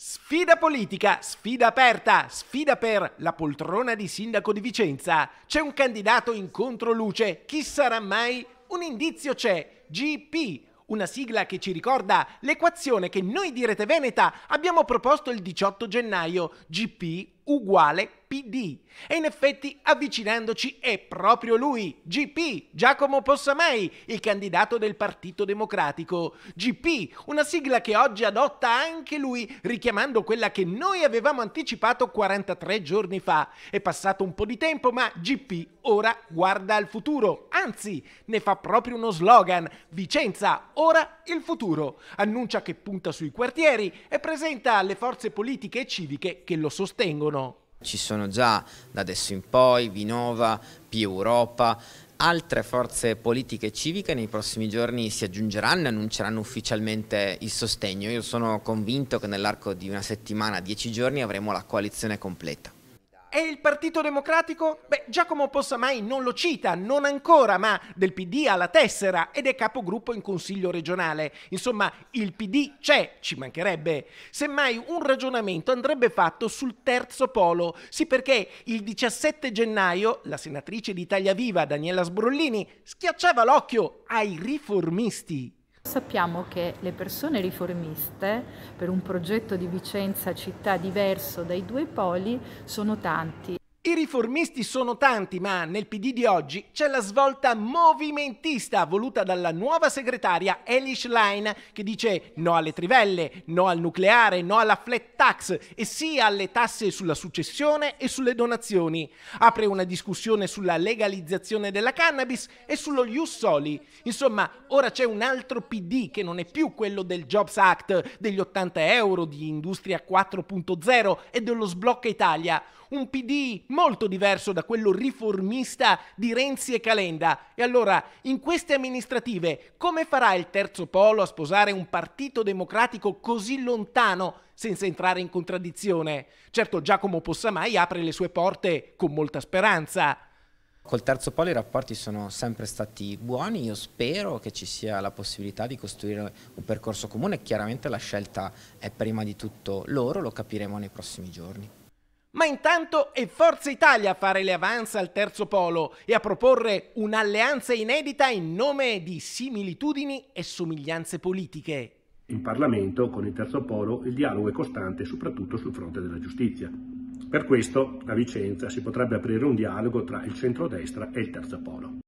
Sfida politica, sfida aperta, sfida per la poltrona di sindaco di Vicenza. C'è un candidato in controluce, chi sarà mai? Un indizio c'è, GP, una sigla che ci ricorda l'equazione che noi di Rete Veneta abbiamo proposto il 18 gennaio, GP uguale PD. E in effetti, avvicinandoci, è proprio lui, GP, Giacomo Possamai, il candidato del Partito Democratico. GP, una sigla che oggi adotta anche lui, richiamando quella che noi avevamo anticipato 43 giorni fa. È passato un po' di tempo, ma GP ora guarda al futuro, anzi ne fa proprio uno slogan, Vicenza, ora il futuro. Annuncia che punta sui quartieri e presenta le forze politiche e civiche che lo sostengono. Ci sono già da adesso in poi Vinova, Più Europa, altre forze politiche e civiche nei prossimi giorni si aggiungeranno e annunceranno ufficialmente il sostegno. Io sono convinto che nell'arco di una settimana, dieci giorni, avremo la coalizione completa. E il Partito Democratico? Beh, Giacomo Possamai non lo cita, non ancora, ma del PD ha la tessera ed è capogruppo in Consiglio regionale. Insomma, il PD c'è, ci mancherebbe. Semmai un ragionamento andrebbe fatto sul terzo polo. Sì, perché il 17 gennaio la senatrice di Italia Viva, Daniela Sbrollini, schiacciava l'occhio ai riformisti. Sappiamo che le persone riformiste per un progetto di Vicenza città diverso dai due poli sono tanti. I riformisti sono tanti, ma nel PD di oggi c'è la svolta movimentista voluta dalla nuova segretaria Elish Line che dice no alle trivelle, no al nucleare, no alla flat tax e sì alle tasse sulla successione e sulle donazioni. Apre una discussione sulla legalizzazione della cannabis e sullo Ius Soli. Insomma, ora c'è un altro PD che non è più quello del Jobs Act, degli 80 euro, di Industria 4.0 e dello Sblocca Italia. Un PD molto diverso da quello riformista di Renzi e Calenda. E allora, in queste amministrative, come farà il terzo polo a sposare un partito democratico così lontano senza entrare in contraddizione? Certo, Giacomo Possamai apre le sue porte con molta speranza. Col terzo polo i rapporti sono sempre stati buoni, io spero che ci sia la possibilità di costruire un percorso comune, chiaramente la scelta è prima di tutto loro, lo capiremo nei prossimi giorni. Ma intanto è Forza Italia a fare le avanze al terzo polo e a proporre un'alleanza inedita in nome di similitudini e somiglianze politiche. In Parlamento, con il terzo polo, il dialogo è costante soprattutto sul fronte della giustizia. Per questo, a Vicenza si potrebbe aprire un dialogo tra il centrodestra e il terzo polo.